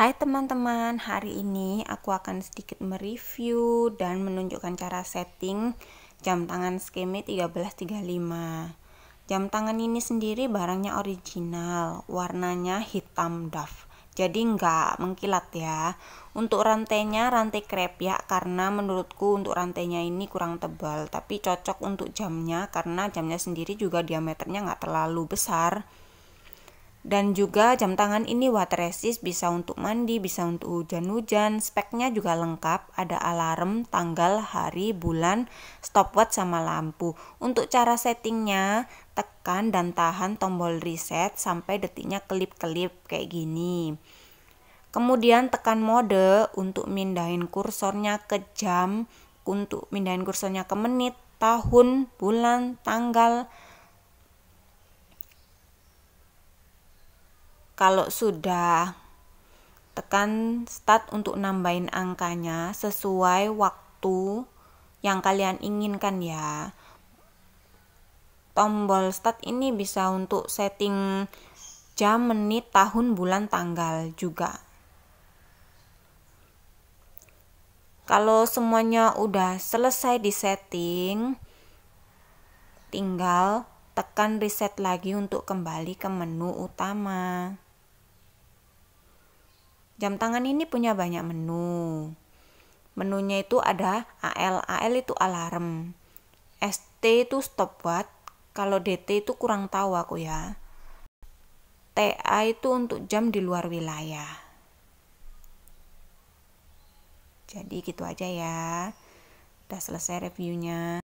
Hai teman-teman, hari ini aku akan sedikit mereview dan menunjukkan cara setting jam tangan skeme 1335. Jam tangan ini sendiri barangnya original, warnanya hitam doff. Jadi nggak mengkilat ya. Untuk rantainya rantai krep ya karena menurutku untuk rantainya ini kurang tebal, tapi cocok untuk jamnya karena jamnya sendiri juga diameternya nggak terlalu besar dan juga jam tangan ini water resist bisa untuk mandi, bisa untuk hujan-hujan. Speknya juga lengkap, ada alarm, tanggal, hari, bulan, stopwatch sama lampu. Untuk cara settingnya, tekan dan tahan tombol reset sampai detiknya kelip-kelip kayak gini. Kemudian tekan mode untuk mindahin kursornya ke jam, untuk mindahin kursornya ke menit, tahun, bulan, tanggal, kalau sudah tekan start untuk nambahin angkanya sesuai waktu yang kalian inginkan ya tombol start ini bisa untuk setting jam, menit, tahun, bulan, tanggal juga kalau semuanya udah selesai di setting tinggal tekan reset lagi untuk kembali ke menu utama Jam tangan ini punya banyak menu. Menunya itu ada AL, AL itu alarm. ST itu stopwatch, kalau DT itu kurang tahu aku ya. TA itu untuk jam di luar wilayah. Jadi gitu aja ya. Udah selesai reviewnya.